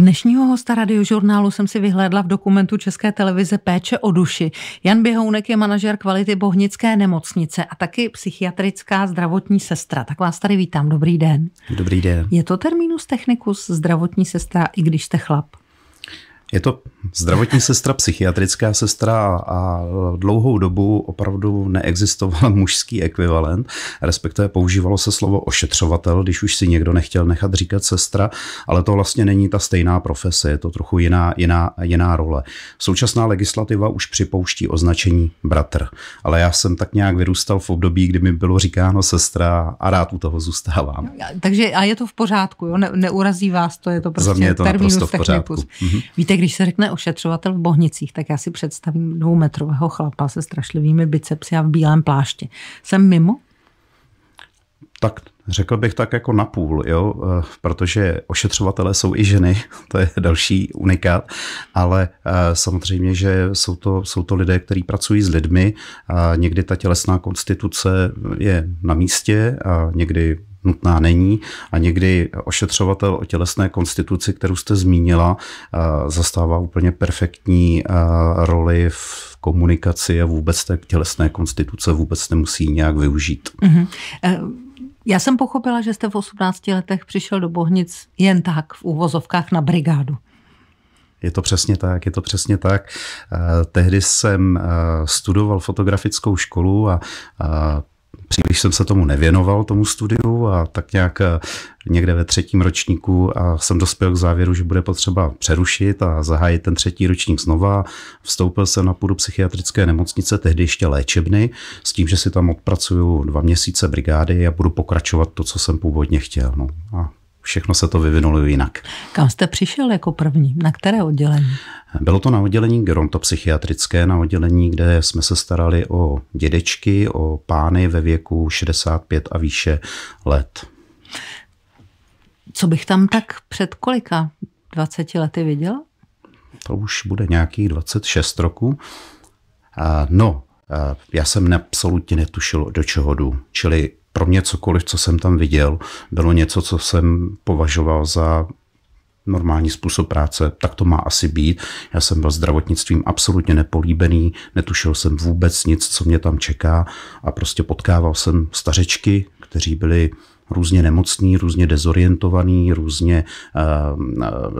Dnešního hosta radiožurnálu jsem si vyhlédla v dokumentu České televize Péče o duši. Jan Běhounek je manažer kvality Bohnické nemocnice a taky psychiatrická zdravotní sestra. Tak vás tady vítám, dobrý den. Dobrý den. Je to terminus technicus zdravotní sestra, i když jste chlap? Je to zdravotní sestra, psychiatrická sestra a dlouhou dobu opravdu neexistoval mužský ekvivalent, respektive používalo se slovo ošetřovatel, když už si někdo nechtěl nechat říkat sestra, ale to vlastně není ta stejná profese, je to trochu jiná, jiná, jiná role. Současná legislativa už připouští označení bratr, ale já jsem tak nějak vyrůstal v období, kdy mi bylo říkáno sestra a rád u toho zůstávám. No, takže a je to v pořádku, jo? Ne, neurazí vás, to je to prostě Za mě je prostě to terminus technicus. mm Víte, když se řekne ošetřovatel v Bohnicích, tak já si představím dvoumetrového chlapa se strašlivými bicepsy a v bílém plášti. Jsem mimo? Tak řekl bych tak jako napůl, jo? Eh, protože ošetřovatelé jsou i ženy, to je další unikát, ale eh, samozřejmě, že jsou to, jsou to lidé, kteří pracují s lidmi a někdy ta tělesná konstituce je na místě a někdy nutná není a někdy ošetřovatel o tělesné konstituci, kterou jste zmínila, eh, zastává úplně perfektní eh, roli v komunikaci a vůbec té tělesné konstituce vůbec nemusí nějak využít. Mm-hmm. Já jsem pochopila, že jste v 18 letech přišel do Bohnic jen tak v úvozovkách na brigádu. Je to přesně tak, je to přesně tak. Tehdy jsem studoval fotografickou školu a Příliš jsem se tomu nevěnoval, tomu studiu a tak nějak eh, někde ve třetím ročníku a jsem dospěl k závěru, že bude potřeba přerušit a zahájit ten třetí ročník znova. Vstoupil jsem na půdu psychiatrické nemocnice, tehdy ještě léčebny, s tím, že si tam odpracuju dva měsíce brigády a budu pokračovat to, co jsem původně chtěl. No. A všechno se to vyvinulo jinak. Kam jste přišel jako první? Na které oddělení? Bylo to na oddělení gerontopsychiatrické, na oddělení, kde jsme se starali o dědečky, o pány ve věku 65 a výše let. Co bych tam tak před kolika 20 lety viděla? To už bude nějakých 26 roku. No, já jsem absolutně netušil, do čeho jdu. Čili pro mě cokoliv, co jsem tam viděl, bylo něco, co jsem považoval za normální způsob práce, tak to má asi být. Já jsem byl zdravotnictvím absolutně nepolíbený, netušil jsem vůbec nic, co mě tam čeká a prostě potkával jsem stařečky, kteří byli různě nemocní, různě dezorientovaní, různě, eh,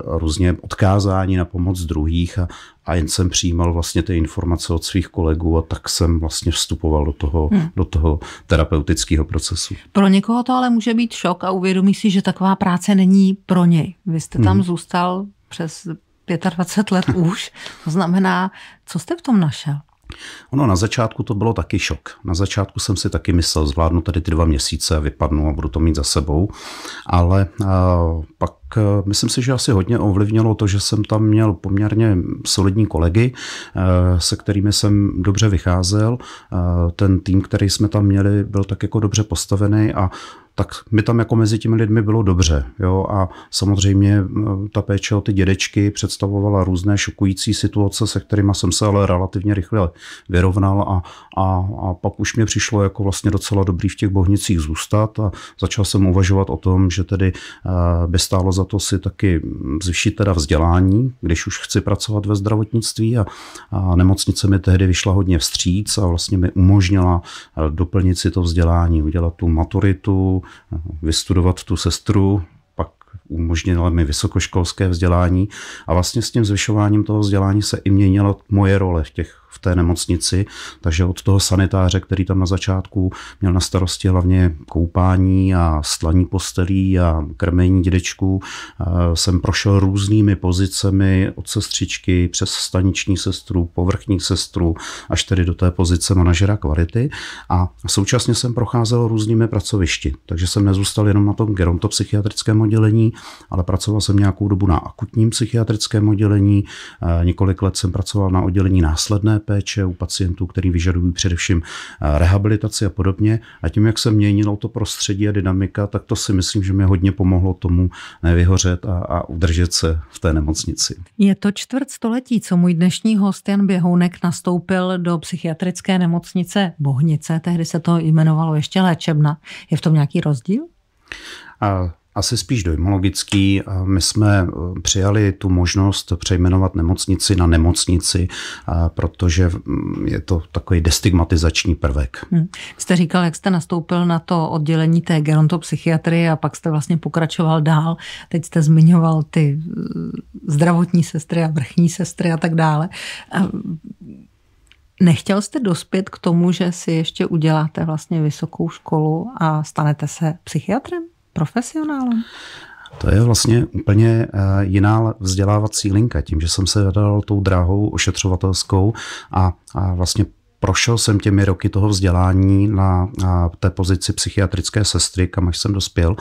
různě odkázání na pomoc druhých a, a jen jsem přijímal vlastně ty informace od svých kolegů a tak jsem vlastně vstupoval do toho, hmm. do toho terapeutického procesu. Pro někoho to ale může být šok a uvědomí si, že taková práce není pro něj. Vy jste tam hmm. zůstal přes 25 let už. To znamená, co jste v tom našel? Ono na začátku to bylo taky šok. Na začátku jsem si taky myslel, zvládnu tady ty dva měsíce, vypadnu a budu to mít za sebou, ale eh, pak Eh, myslím si, že asi hodně ovlivnilo to, že jsem tam měl poměrně solidní kolegy, eh, se kterými jsem dobře vycházel. Eh, ten tým, který jsme tam měli, byl tak jako dobře postavený a tak mi tam jako mezi těmi lidmi bylo dobře. Jo? A samozřejmě ta péče o ty dědečky představovala různé šokující situace, se kterými jsem se ale relativně rychle vyrovnal a, a, a pak už mě přišlo jako vlastně docela dobrý v těch bohnicích zůstat a začal jsem uvažovat o tom, že tedy by stálo za to si taky zvyšit teda vzdělání, když už chci pracovat ve zdravotnictví a, a nemocnice mi tehdy vyšla hodně vstříc a vlastně mi umožnila eh, doplnit si to vzdělání, udělat tu maturitu, eh, vystudovat tu sestru, pak umožnila mi vysokoškolské vzdělání a vlastně s tím zvyšováním toho vzdělání se i měnila moje role v těch v té nemocnici, takže od toho sanitáře, který tam na začátku měl na starosti hlavně koupání a stlaní postelí a krmení dědečku, jsem prošel různými pozicemi od sestřičky přes staniční sestru, povrchní sestru, až tedy do té pozice manažera kvality a současně jsem procházel různými pracovišti, takže jsem nezůstal jenom na tom gerontopsychiatrickém oddělení, ale pracoval jsem nějakou dobu na akutním psychiatrickém oddělení, několik let jsem pracoval na oddělení následné péče u pacientů, který vyžadují především eh, rehabilitaci a podobně. A tím, jak se měnilo to prostředí a dynamika, tak to si myslím, že mi hodně pomohlo tomu nevyhořet a, a udržet se v té nemocnici. Je to čtvrt století, co můj dnešní host Jan Běhounek nastoupil do psychiatrické nemocnice Bohnice, tehdy se to jmenovalo ještě léčebna. Je v tom nějaký rozdíl? A asi spíš dojmologický. My jsme eh, přijali tu možnost přejmenovat nemocnici na nemocnici, protože mm, je to takový destigmatizační prvek. Hmm. Jste říkal, jak jste nastoupil na to oddělení té gerontopsychiatrie a pak jste vlastně pokračoval dál. Teď jste zmiňoval ty eh, zdravotní sestry a vrchní sestry a tak dále. Nechtěl jste dospět k tomu, že si ještě uděláte vlastně vysokou školu a stanete se psychiatrem? profesionálem? To je vlastně úplně eh, jiná vzdělávací linka. Tím, že jsem se vydal tou dráhou ošetřovatelskou a, a vlastně prošel jsem těmi roky toho vzdělání na, na té pozici psychiatrické sestry, kam až jsem dospěl,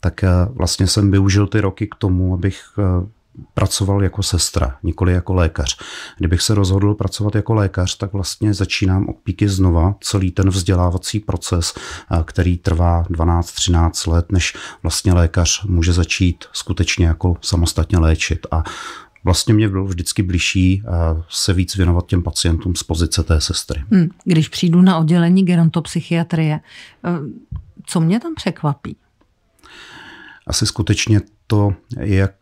tak eh, vlastně jsem využil ty roky k tomu, abych eh, pracoval jako sestra, nikoli jako lékař. Kdybych se rozhodl pracovat jako lékař, tak vlastně začínám od píky znova celý ten vzdělávací proces, eh, který trvá 12-13 let, než vlastně lékař může začít skutečně jako samostatně léčit. A vlastně mě bylo vždycky blížší eh, se víc věnovat těm pacientům z pozice té sestry. Hmm. Když přijdu na oddělení gerontopsychiatrie, eh, co mě tam překvapí? Asi skutečně to, jak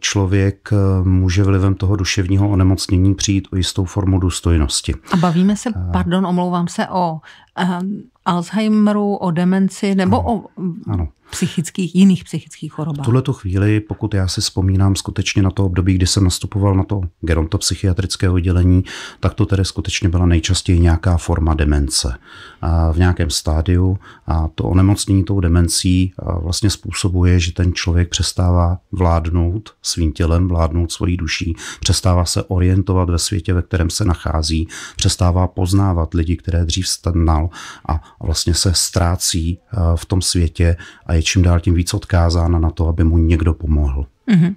člověk může vlivem toho duševního onemocnění přijít o jistou formu důstojnosti. A bavíme se, pardon, omlouvám se, o eh, Alzheimeru, o demenci nebo ano, o ano. psychických, jiných psychických chorobách? V tuto chvíli, pokud já si vzpomínám skutečně na to období, kdy jsem nastupoval na to gerontopsychiatrické oddělení, tak to tedy skutečně byla nejčastěji nějaká forma demence a v nějakém stádiu a to onemocnění tou demencí vlastně způsobuje, že ten člověk přestává přestává vládnout svým tělem, vládnout svojí duší, přestává se orientovat ve světě, ve kterém se nachází, přestává poznávat lidi, které dřív stanal a vlastně se ztrácí eh, v tom světě a je čím dál tím víc odkázána na to, aby mu někdo pomohl. Mm-hmm.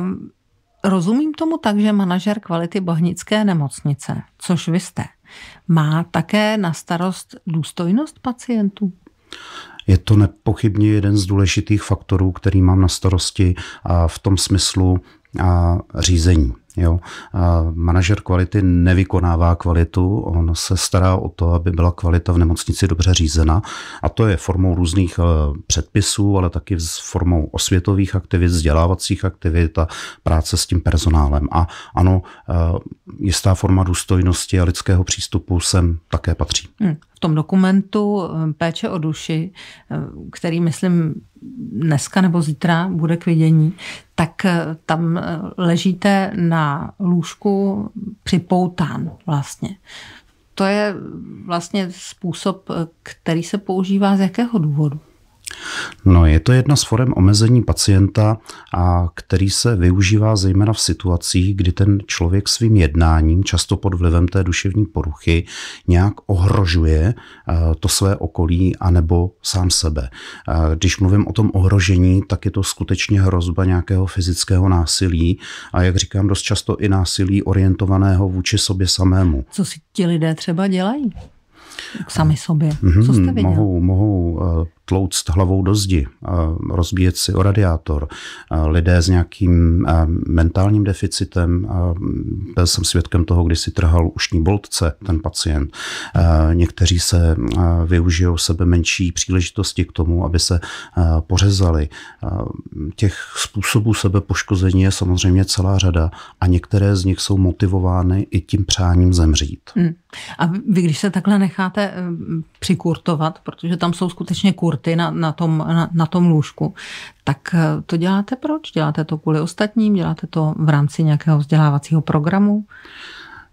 Um... Rozumím tomu tak, že manažer kvality Bohnické nemocnice, což vy jste, má také na starost důstojnost pacientů? Je to nepochybně jeden z důležitých faktorů, který mám na starosti v tom smyslu řízení. Jo. A manažer kvality nevykonává kvalitu, on se stará o to, aby byla kvalita v nemocnici dobře řízena a to je formou různých eh, předpisů, ale taky s formou osvětových aktivit, vzdělávacích aktivit a práce s tím personálem. A ano, eh, jistá forma důstojnosti a lidského přístupu sem také patří. Hmm. V tom dokumentu eh, Péče o duši, který myslím dneska nebo zítra bude k vidění, tak tam ležíte na na lůžku připoután vlastně. To je vlastně způsob, který se používá z jakého důvodu? No, je to jedna z forem omezení pacienta, a který se využívá zejména v situacích, kdy ten člověk svým jednáním, často pod vlivem té duševní poruchy, nějak ohrožuje eh, to své okolí anebo sám sebe. Eh, když mluvím o tom ohrožení, tak je to skutečně hrozba nějakého fyzického násilí a jak říkám, dost často i násilí orientovaného vůči sobě samému. Co si ti lidé třeba dělají? K sami sobě. Co mhm, jste viděl? Mohou, mohou eh, tlouct hlavou do zdi, eh, rozbíjet si o radiátor. Eh, lidé s nějakým mentálním deficitem, byl jsem svědkem toho, kdy si trhal ušní boltce ten pacient. Někteří se využijou sebe menší příležitosti k tomu, aby se pořezali. Těch způsobů sebepoškození je samozřejmě celá řada a některé z nich jsou motivovány i tím přáním zemřít. Hmm. A vy, když se takhle necháte se eh, přikurtovat, protože tam jsou skutečně kurty na, na, tom, na, na tom lůžku, tak eh, to děláte proč? Děláte to kvůli ostatním? Děláte to v rámci nějakého vzdělávacího programu?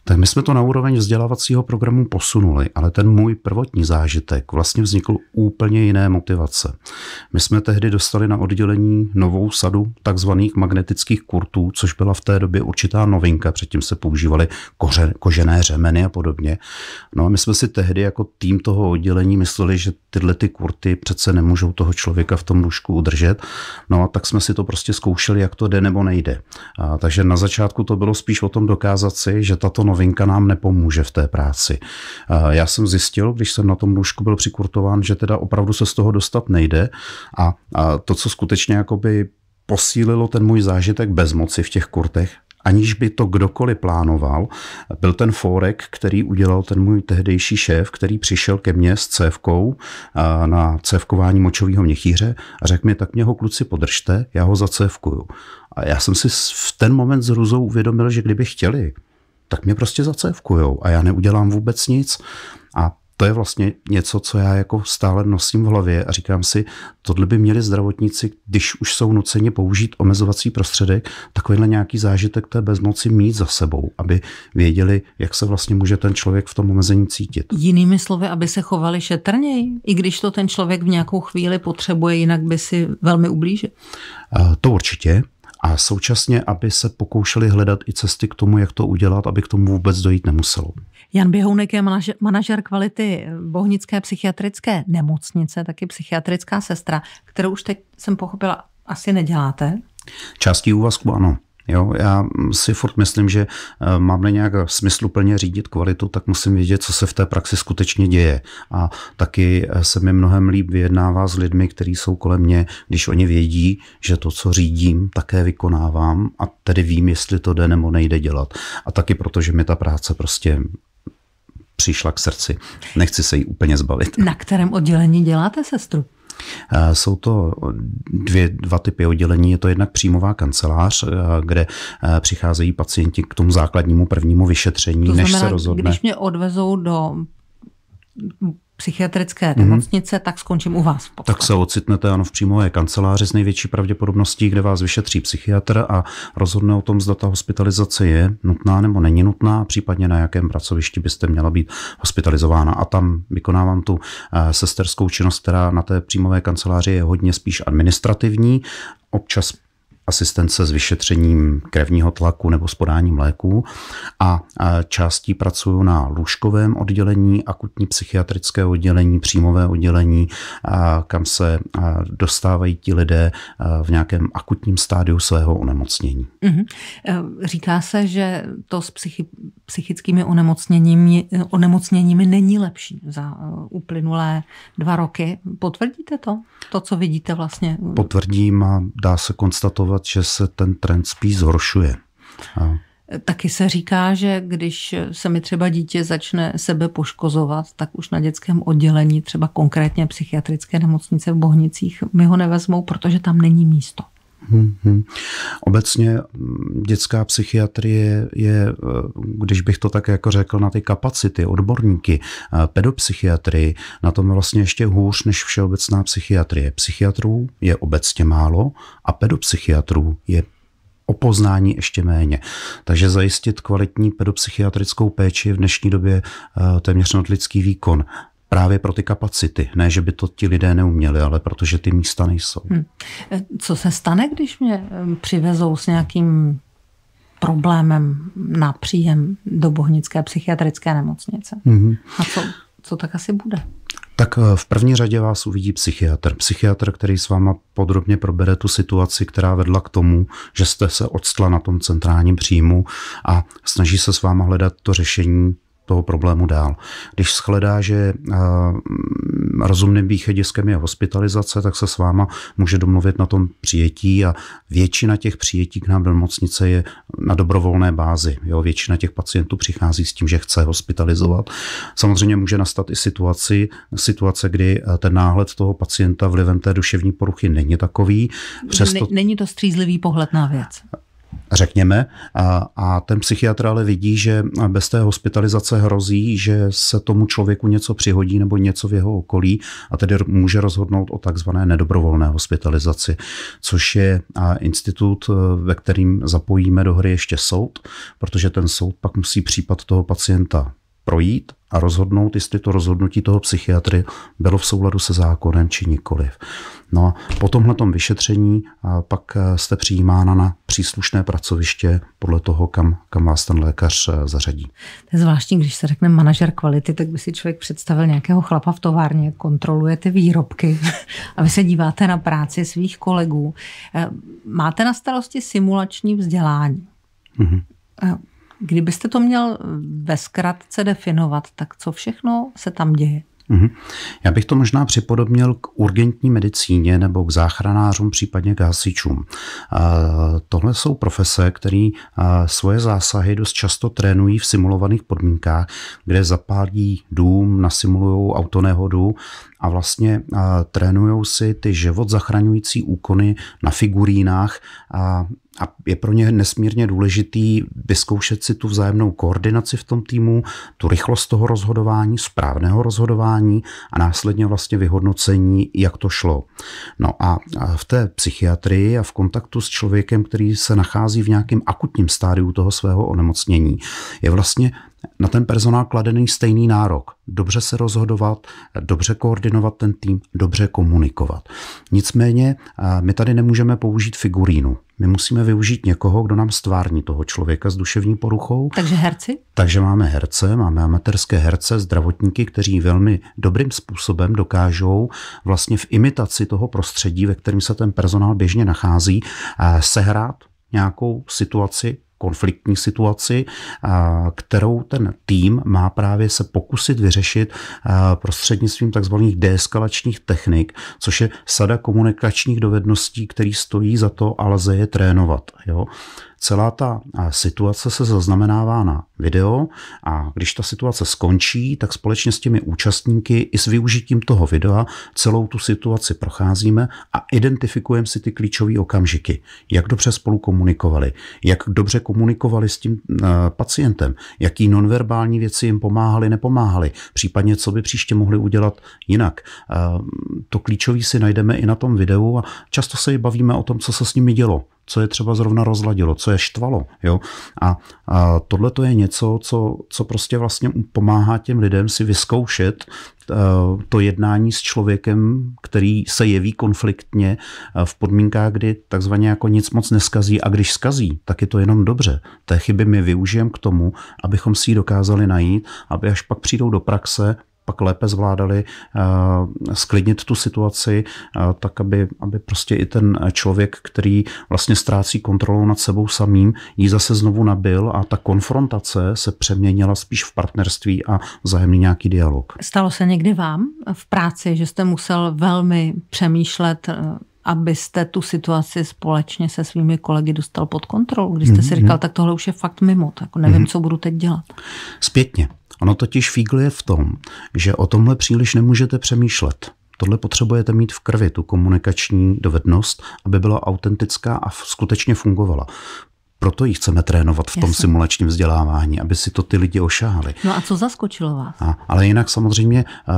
Tak my jsme to na úroveň vzdělávacího programu posunuli, ale ten můj prvotní zážitek vlastně vznikl úplně jiné motivace. My jsme tehdy dostali na oddělení novou sadu takzvaných magnetických kurtů, což byla v té době určitá novinka, předtím se používaly koře, kožené řemeny a podobně. No a my jsme si tehdy jako tým toho oddělení mysleli, že tyhle ty kurty přece nemůžou toho člověka v tom lůžku udržet. No a tak jsme si to prostě zkoušeli, jak to jde nebo nejde. A, takže na začátku to bylo spíš o tom dokázat si, že tato novinka nám nepomůže v té práci. Já jsem zjistil, když jsem na tom lůžku byl přikurtován, že teda opravdu se z toho dostat nejde a, to, co skutečně jakoby posílilo ten můj zážitek bezmoci v těch kurtech, aniž by to kdokoliv plánoval, byl ten fórek, který udělal ten můj tehdejší šéf, který přišel ke mně s cévkou na cévkování močového měchýře a řekl mi, tak mě ho kluci podržte, já ho zacévkuju. A já jsem si v ten moment s hruzou uvědomil, že kdyby chtěli, tak mě prostě zacévkujou a já neudělám vůbec nic. A to je vlastně něco, co já jako stále nosím v hlavě a říkám si, tohle by měli zdravotníci, když už jsou nuceni použít omezovací prostředek, takovýhle nějaký zážitek té bezmoci mít za sebou, aby věděli, jak se vlastně může ten člověk v tom omezení cítit. Jinými slovy, aby se chovali šetrněji, i když to ten člověk v nějakou chvíli potřebuje, jinak by si velmi ublížil. Eh, to určitě a současně, aby se pokoušeli hledat i cesty k tomu, jak to udělat, aby k tomu vůbec dojít nemuselo. Jan Běhounek je manažer, kvality Bohnické psychiatrické nemocnice, taky psychiatrická sestra, kterou už teď jsem pochopila, asi neděláte. Částí úvazku ano. Jo, já si furt myslím, že eh, mám nějak smysluplně řídit kvalitu, tak musím vědět, co se v té praxi skutečně děje. A taky eh, se mi mnohem líp vyjednává s lidmi, kteří jsou kolem mě, když oni vědí, že to, co řídím, také vykonávám a tedy vím, jestli to jde nebo nejde dělat. A taky proto, že mi ta práce prostě přišla k srdci. Nechci se jí úplně zbavit. Na kterém oddělení děláte sestru? Eh, jsou to eh, dvě, dva typy oddělení. Je to jednak příjmová kancelář, eh, kde přicházejí pacienti k tomu základnímu prvnímu vyšetření, to než znamená, se rozhodne. Když mě odvezou do psychiatrické mhm. nemocnice, mm-hmm. tak skončím u vás. Tak se ocitnete ano v přímové kanceláři s největší pravděpodobností, kde vás vyšetří psychiatr a rozhodne o tom, zda ta hospitalizace je nutná nebo není nutná, případně na jakém pracovišti byste měla být hospitalizována. A tam vykonávám tu eh, sesterskou činnost, která na té přímové kanceláři je hodně spíš administrativní občas asistence s vyšetřením krevního tlaku nebo s podáním léků a částí pracuju na lůžkovém oddělení, akutní psychiatrické oddělení, příjmové oddělení, kam se dostávají ti lidé v nějakém akutním stádiu svého onemocnění. Mm-hmm. Říká se, že to s psychi- psychickými onemocněními, onemocněními není lepší za e, uplynulé dva roky. Potvrdíte to? To, co vidíte vlastně? Potvrdím a dá se konstatovat, ukazovat, že se ten trend spíš zhoršuje. A... Taky se říká, že když se mi třeba dítě začne sebe poškozovat, tak už na dětském oddělení, třeba konkrétně psychiatrické nemocnice v Bohnicích, mi ho nevezmou, protože tam není místo. Hmm. Obecně mm, dětská psychiatrie je, eh, když bych to tak jako řekl, na ty kapacity, odborníky, eh, pedopsychiatrii, na tom vlastně ještě hůř než všeobecná psychiatrie. Psychiatrů je obecně málo a pedopsychiatrů je o poznání ještě méně. Takže zajistit kvalitní pedopsychiatrickou péči je v dnešní době eh, téměř nadlidský výkon právě pro ty kapacity. Ne, že by to ti lidé neuměli, ale protože ty místa nejsou. Hmm. Co se stane, když mě e, přivezou s nějakým problémem na příjem do Bohnické psychiatrické nemocnice? Hmm. A co, co tak asi bude? Tak e, v první řadě vás uvidí psychiatr. Psychiatr, který s váma podrobně probere tu situaci, která vedla k tomu, že jste se odstla na tom centrálním příjmu a snaží se s váma hledat to řešení toho problému dál. Když shledá, že eh, rozumným východiskem je hospitalizace, tak se s váma může domluvit na tom přijetí a většina těch přijetí k nám do nemocnice je na dobrovolné bázi. Jo, většina těch pacientů přichází s tím, že chce hospitalizovat. Samozřejmě může nastat i situaci, situace, kdy eh, ten náhled toho pacienta vlivem té duševní poruchy není takový. Přesto... Není to střízlivý pohled na věc řekněme. A, a ten psychiatr ale vidí, že bez té hospitalizace hrozí, že se tomu člověku něco přihodí nebo něco v jeho okolí a tedy může rozhodnout o takzvané nedobrovolné hospitalizaci, což je a institut, e, ve kterým zapojíme do hry ještě soud, protože ten soud pak musí případ toho pacienta projít, a rozhodnout, jestli to rozhodnutí toho psychiatry bylo v souladu se zákonem či nikoliv. No a po tom vyšetření pak e, jste přijímána na příslušné pracoviště podle toho, kam, kam vás ten lékař e, zařadí. To je zvláštní, když se řekne manažer kvality, tak by si člověk představil nějakého chlapa v továrně, kontroluje ty výrobky a vy se díváte na práci svých kolegů. E, máte na starosti simulační vzdělání. Mm-hmm. Kdybyste to měl ve zkratce definovat, tak co všechno se tam děje? Mhm. Já bych to možná připodobnil k urgentní medicíně nebo k záchranářům, případně k hasičům. Tohle jsou profese, které svoje zásahy dost často trénují v simulovaných podmínkách, kde zapálí dům, nasimulují autonehodu a vlastně trénují si ty život zachraňující úkony na figurínách a, a je pro ně nesmírně důležitý vyzkoušet si tu vzájemnou koordinaci v tom týmu, tu rychlost toho rozhodování, správného rozhodování a následně vlastně vyhodnocení, jak to šlo. No a v té psychiatrii a v kontaktu s člověkem, který se nachází v nějakém akutním stádiu toho svého onemocnění, je vlastně na ten personál kladený stejný nárok. Dobře se rozhodovat, dobře koordinovat ten tým, dobře komunikovat. Nicméně my tady nemůžeme použít figurínu. My musíme využít někoho, kdo nám stvární toho člověka s duševní poruchou. Takže herci? Takže máme herce, máme amatérské herce, zdravotníky, kteří velmi dobrým způsobem dokážou vlastně v imitaci toho prostředí, ve kterém se ten personál běžně nachází, sehrát nějakou situaci, konfliktní situaci, kterou ten tým má právě se pokusit vyřešit prostřednictvím tzv. deeskalačních technik, což je sada komunikačních dovedností, které stojí za to, ale lze je trénovat. Jo? celá ta eh, situace se zaznamenává na video a když ta situace skončí, tak společně s těmi účastníky i s využitím toho videa celou tu situaci procházíme a identifikujeme si ty klíčové okamžiky, jak dobře spolu komunikovali, jak dobře komunikovali s tím eh, pacientem, jaký nonverbální věci jim pomáhali, nepomáhali, případně co by příště mohli udělat jinak. Eh, to klíčové si najdeme i na tom videu a často se i bavíme o tom, co se s nimi dělo co je třeba zrovna rozladilo, co je štvalo. Jo? A, a tohle to je něco, co, co prostě vlastně pomáhá těm lidem si vyzkoušet eh, to jednání s člověkem, který se jeví konfliktně eh, v podmínkách, kdy takzvaně jako nic moc neskazí a když skazí, tak je to jenom dobře. Té chyby my využijeme k tomu, abychom si ji dokázali najít, aby až pak přijdou do praxe, pak lépe zvládali eh, sklidnit tu situaci, eh, tak aby, aby prostě i ten člověk, který vlastně ztrácí kontrolu nad sebou samým, ji zase znovu nabil a ta konfrontace se přeměnila spíš v partnerství a vzájemný nějaký dialog. Stalo se někdy vám v práci, že jste musel velmi přemýšlet eh, abyste tu situaci společně se svými kolegy dostal pod kontrolu, když jste si mhm, říkal, mhm. tak tohle už je fakt mimo, tak jako nevím, mhm. co budu teď dělat. Zpětně. Ono totiž fígl je v tom, že o tomhle příliš nemůžete přemýšlet. Tohle potřebujete mít v krvi, tu komunikační dovednost, aby byla autentická a skutečně fungovala. Proto ji chceme trénovat v tom Jasne. simulačním vzdělávání, aby si to ty lidi ošáhli. No a co zaskočilo vás? A, ale jinak samozřejmě eh,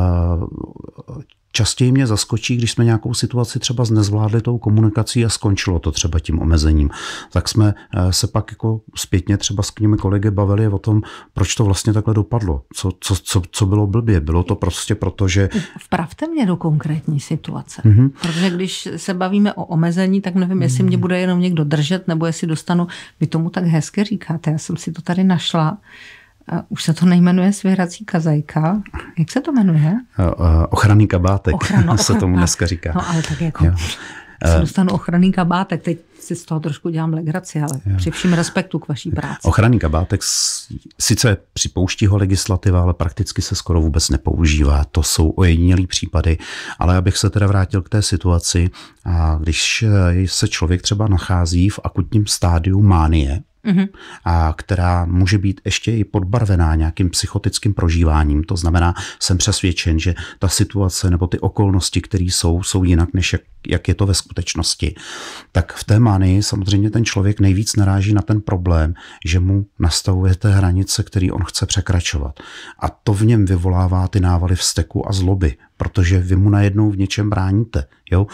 Častěji mě zaskočí, když jsme nějakou situaci třeba nezvládli tou komunikací a skončilo to třeba tím omezením. Tak jsme eh, se pak jako zpětně třeba s těmi kolegy bavili o tom, proč to vlastně takhle dopadlo, co, co, co, co bylo blbě. Bylo to prostě proto, že... Vpravte mě do konkrétní situace, mm-hmm. protože když se bavíme o omezení, tak nevím, jestli mm-hmm. mě bude jenom někdo držet, nebo jestli dostanu, vy tomu tak hezky říkáte, já jsem si to tady našla, už se to nejmenuje svěrací kazajka. Jak se to jmenuje? Ochranný kabátek Ochrana, se tomu dneska říká. No ale tak jako... Jo. Se eh, dostanu ochranný kabátek, teď si z toho trošku dělám legraci, ale jo. při vším respektu k vaší práci. Ochranný kabátek sice připouští ho legislativa, ale prakticky se skoro vůbec nepoužívá. To jsou ojedinělý případy, ale abych se teda vrátil k té situaci, a když eh, se člověk třeba nachází v akutním stádiu mánie, mm-hmm. a která může být ještě i podbarvená nějakým psychotickým prožíváním. To znamená, jsem přesvědčen, že ta situace nebo ty okolnosti, které jsou, jsou jinak, než jak, jak je to ve skutečnosti. Tak v té manii samozřejmě ten člověk nejvíc naráží na ten problém, že mu nastavujete hranice, který on chce překračovat. A to v něm vyvolává ty návaly vsteku a zloby, protože vy mu najednou v něčem bráníte. Jo?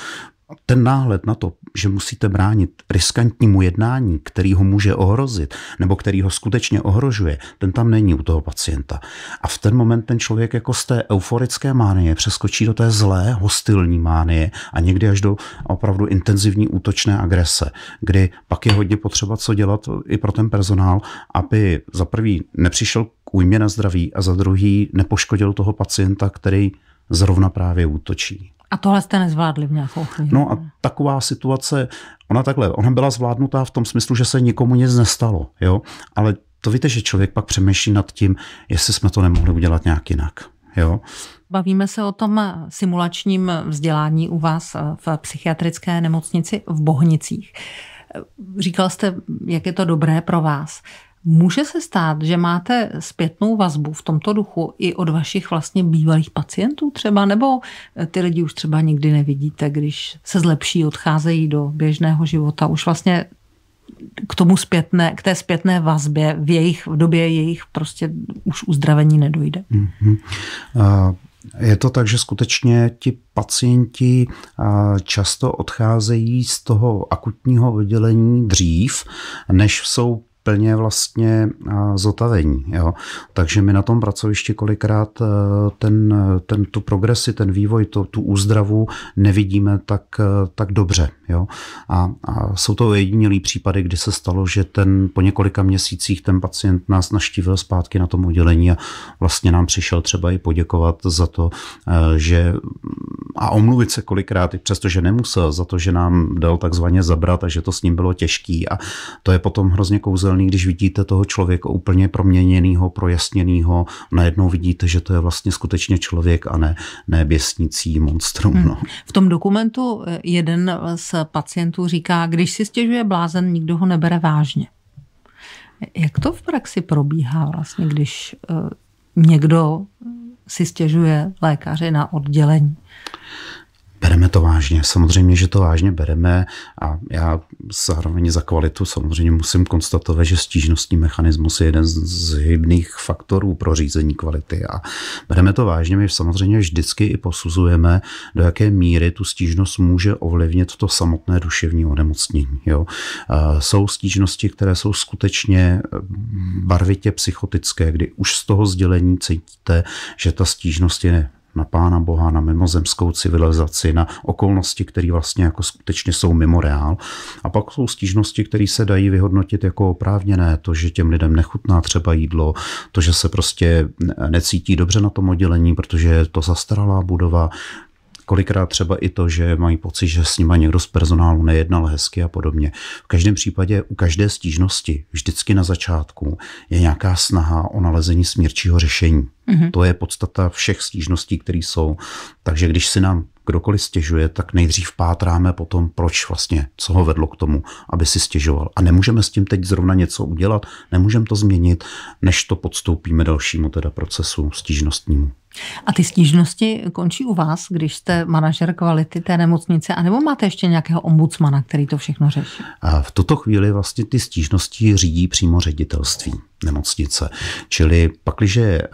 ten náhled na to, že musíte bránit riskantnímu jednání, který ho může ohrozit, nebo který ho skutečně ohrožuje, ten tam není u toho pacienta. A v ten moment ten člověk jako z té euforické mánie přeskočí do té zlé, hostilní mánie a někdy až do opravdu intenzivní útočné agrese, kdy pak je hodně potřeba co dělat i pro ten personál, aby za prvý nepřišel k újmě na zdraví a za druhý nepoškodil toho pacienta, který zrovna právě útočí. A tohle jste nezvládli v nějakou chvíli. No a taková situace, ona takhle, ona byla zvládnutá v tom smyslu, že se nikomu nic nestalo, jo. Ale to víte, že člověk pak přemýšlí nad tím, jestli jsme to nemohli udělat nějak jinak. Jo? Bavíme se o tom simulačním vzdělání u vás v psychiatrické nemocnici v Bohnicích. Říkal jste, jak je to dobré pro vás. Může se stát, že máte zpětnou vazbu v tomto duchu i od vašich vlastně bývalých pacientů třeba, nebo ty lidi už třeba nikdy nevidíte, když se zlepší, odcházejí do běžného života, už vlastně k tomu zpětné, k té zpětné vazbě v jejich v době jejich prostě už uzdravení nedojde. Mm-hmm. Je to tak, že skutečně ti pacienti často odcházejí z toho akutního oddělení dřív, než jsou plně vlastně zotavení. Jo. Takže my na tom pracovišti kolikrát e, ten, ten, tu progresi, ten vývoj, to, tu úzdravu nevidíme tak, e, tak dobře. Jo. A, a jsou to jedinělý případy, kdy se stalo, že ten po několika měsících ten pacient nás naštívil zpátky na tom oddělení a vlastně nám přišel třeba i poděkovat za to, e, že a omluvit se kolikrát, i přestože nemusel, za to, že nám dal takzvaně zabrat a že to s ním bylo těžký. A to je potom hrozně kouzelné neuvěřitelný, když vidíte toho člověka úplně proměněného, projasněného, najednou vidíte, že to je vlastně skutečně člověk a ne, ne běsnicí monstrum. Hmm. No. V tom dokumentu eh, jeden z pacientů říká, když si stěžuje blázen, nikdo ho nebere vážně. Jak to v praxi probíhá vlastně, když eh, někdo si stěžuje lékaři na oddělení? Bereme to vážně, samozřejmě, že to vážně bereme a já zároveň za kvalitu samozřejmě musím konstatovat, že stížnostní mechanismus je jeden z hybných faktorů pro řízení kvality a bereme to vážně, my samozřejmě vždycky i posuzujeme, do jaké míry tu stížnost může ovlivnit to samotné duševní onemocnění. Jo? Jsou stížnosti, které jsou skutečně eh, barvitě psychotické, kdy už z toho sdělení cítíte, že ta stížnost je na Pána Boha, na mimozemskou civilizaci, na okolnosti, které vlastně jako skutečně jsou mimo reál. A pak jsou stížnosti, které se dají vyhodnotit jako oprávněné, to, že těm lidem nechutná třeba jídlo, to, že se prostě necítí dobře na tom oddělení, protože je to zastaralá budova, Kolikrát třeba i to, že mají pocit, že s nima někdo z personálu nejednal hezky a podobně. V každém případě u každé stížnosti vždycky na začátku je nějaká snaha o nalezení smírčího řešení. Mm-hmm. To je podstata všech stížností, které jsou. Takže když si nám kdokoliv stěžuje, tak nejdřív pátráme potom, proč vlastně, co ho vedlo k tomu, aby si stěžoval. A nemůžeme s tím teď zrovna něco udělat, nemůžeme to změnit, než to podstoupíme dalšímu teda procesu stížnostnímu. A ty stížnosti končí u vás, když jste manažer kvality té nemocnice, anebo máte ještě nějakého ombudsmana, který to všechno řeší? A v tuto chvíli vlastně ty stížnosti řídí přímo ředitelství nemocnice. Čili pakliže eh,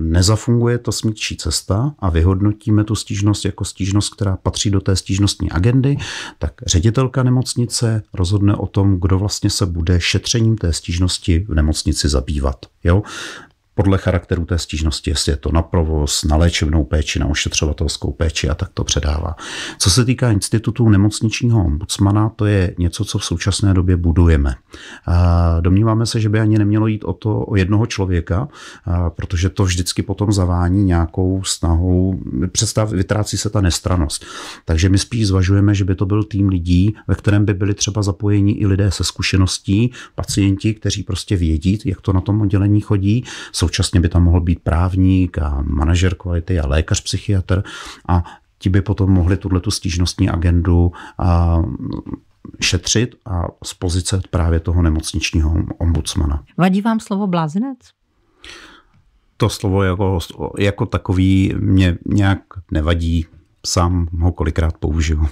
nezafunguje ta smítčí cesta a vyhodnotíme tu stížnost jako stížnost, která patří do té stížnostní agendy, tak ředitelka nemocnice rozhodne o tom, kdo vlastně se bude šetřením té stížnosti v nemocnici zabývat. Jo? podle charakteru té stížnosti, jestli je to na provoz, na léčebnou péči, na ošetřovatelskou péči a tak to předává. Co se týká institutu nemocničního ombudsmana, to je něco, co v současné době budujeme. Domníváme se, že by ani nemělo jít o to o jednoho člověka, protože to vždycky potom zavání nějakou snahou, představ, vytrácí se ta nestranost. Takže my spíš zvažujeme, že by to byl tým lidí, ve kterém by byli třeba zapojeni i lidé se zkušeností, pacienti, kteří prostě vědí, jak to na tom oddělení chodí, jsou Současně by tam mohl být právník a manažer kvality a lékař psychiatr a ti by potom mohli tuhle tu stížnostní agendu a, šetřit a z pozice právě toho nemocničního ombudsmana. Vadí vám slovo blázinec? To slovo jako, jako takový mě nějak nevadí, sám ho kolikrát použiju.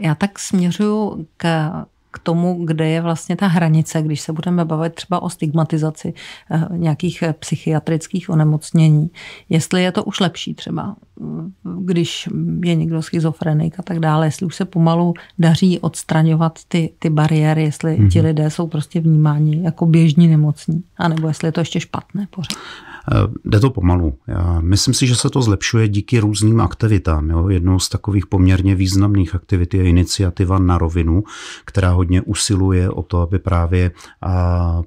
Já tak směřuju k k tomu, kde je vlastně ta hranice, když se budeme bavit třeba o stigmatizaci eh, nějakých eh, psychiatrických onemocnění. Jestli je to už lepší třeba, mm, když je někdo schizofrenik a tak dále, jestli už se pomalu daří odstraňovat ty, ty bariéry, jestli mm-hmm. ti mhm. lidé jsou prostě vnímáni jako běžní nemocní, anebo jestli je to ještě špatné pořád. Eh, jde to pomalu. Já myslím si, že se to zlepšuje díky různým aktivitám. Jo. Jednou z takových poměrně významných aktivit je iniciativa Na rovinu, která hodně usiluje o to, aby právě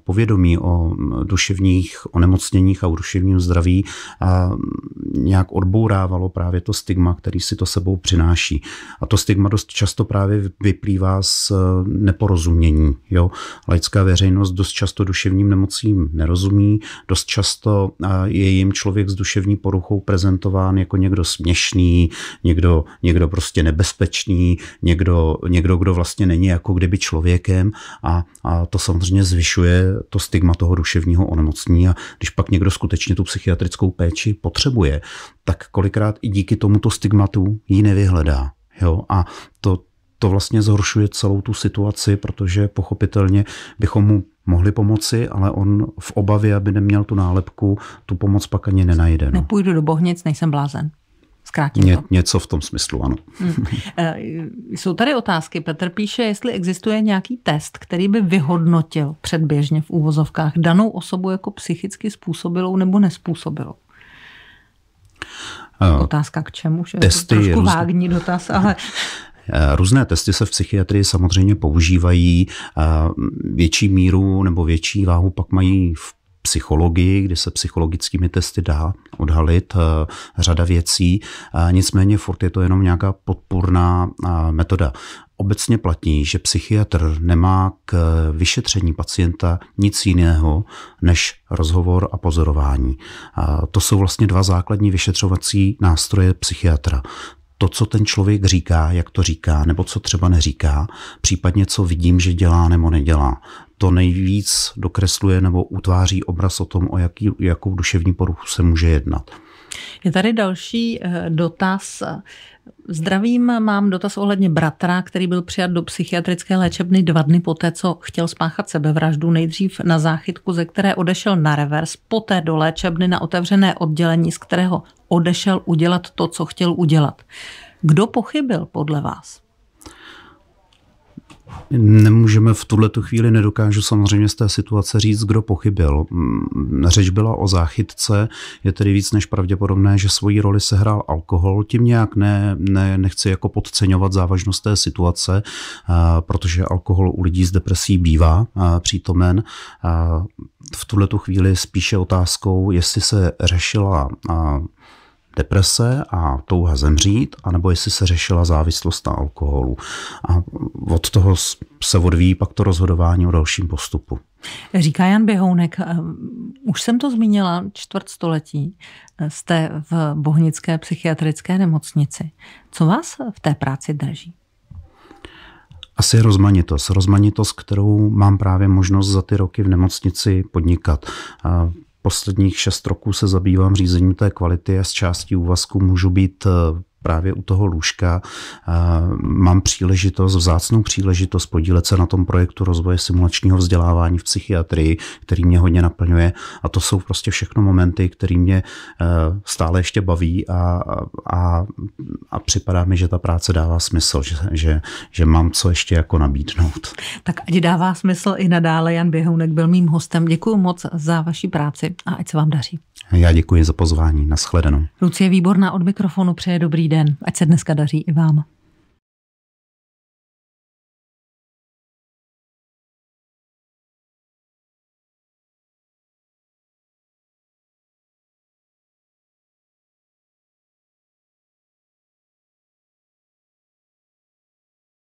povědomí o mm, duševních onemocněních a o duševním zdraví mm, nějak odbourávalo právě to stigma, který si to sebou přináší. A to stigma dost často právě vyplývá z eh, neporozumění. Jo. Laická veřejnost dost často duševním nemocím nerozumí, dost často je jim člověk s duševní poruchou prezentován jako někdo směšný, někdo, někdo prostě nebezpečný, někdo, někdo, kdo vlastně není jako kdyby člověkem a, a to samozřejmě zvyšuje to stigma toho duševního onemocnění a když pak někdo skutečně tu psychiatrickou péči potřebuje, tak kolikrát i díky tomuto stigmatu ji nevyhledá. Jo? A to, to vlastně zhoršuje celou tu situaci, protože pochopitelně bychom mu mohli pomoci, ale on v obavě, aby neměl tu nálepku, tu pomoc pak ani nenajde. No. Nepůjdu do bohnic, nejsem blázen. Zkrátím Ně, to. Něco v tom smyslu, ano. Hmm. Eh, jsou tady otázky. Petr píše, jestli existuje nějaký test, který by vyhodnotil předběžně v úvozovkách danou osobu jako psychicky způsobilou nebo nespůsobilou. Eh, Otázka k čemu? Že? Testy je to trošku různý. vágní dotaz, ale... Eh, různé testy se v psychiatrii samozřejmě používají. Eh, větší míru nebo větší váhu pak mají v psychologii, kdy se psychologickými testy dá odhalit eh, řada věcí. Nicméně furt je to jenom nějaká podpůrná metoda. Obecně platí, že psychiatr nemá k vyšetření pacienta nic jiného než rozhovor a pozorování. To jsou vlastně dva základní vyšetřovací nástroje psychiatra to, co ten člověk říká, jak to říká, nebo co třeba neříká, případně co vidím, že dělá nebo nedělá. To nejvíc dokresluje nebo utváří obraz o tom, o jaký, jakou duševní poruchu se může jednat. Je tady další eh, dotaz. Zdravím, mám dotaz ohledně bratra, který byl přijat do psychiatrické léčebny dva dny poté, co chtěl spáchat sebevraždu, nejdřív na záchytku, ze které odešel na revers, poté do léčebny na otevřené oddělení, z kterého odešel udělat to, co chtěl udělat. Kdo pochybil podle vás? Nemůžeme v tuhle chvíli, nedokážu samozřejmě z té situace říct, kdo pochybil. Mm, řeč byla o záchytce, je tedy víc než pravděpodobné, že svoji roli sehrál alkohol. Tím nějak ne, ne, nechci jako podceňovat závažnost té situace, protože alkohol u lidí s depresí bývá přítomen. V tuhle chvíli spíše otázkou, jestli se řešila deprese a touha zemřít, anebo jestli se řešila závislost na alkoholu. A od toho se odvíjí pak to rozhodování o dalším postupu. Říká Jan Běhounek, eh, už jsem to zmínila čtvrtstoletí, eh, jste v Bohnické psychiatrické nemocnici. Co vás v té práci drží? asi rozmanitost. Rozmanitost, kterou mám právě možnost za ty roky v nemocnici podnikat. Eh, posledních šest roků se zabývám řízením té kvality a z části úvazku můžu být eh, právě u toho lůžka mám příležitost, vzácnou příležitost podílet se na tom projektu rozvoje simulačního vzdělávání v psychiatrii, který mě hodně naplňuje. A to jsou prostě všechno momenty, které mě e, stále ještě baví a, a, a připadá mi, že ta práce dává smysl, že, že, že mám co ještě jako nabídnout. Tak ať dává smysl i nadále. Jan Běhounek byl mým hostem. Děkuji moc za vaši práci a ať se vám daří. Já děkuji za pozvání. Naschledanou. Lucie Výborná od mikrofonu přeje dobrý den. Ať se dneska daří i vám.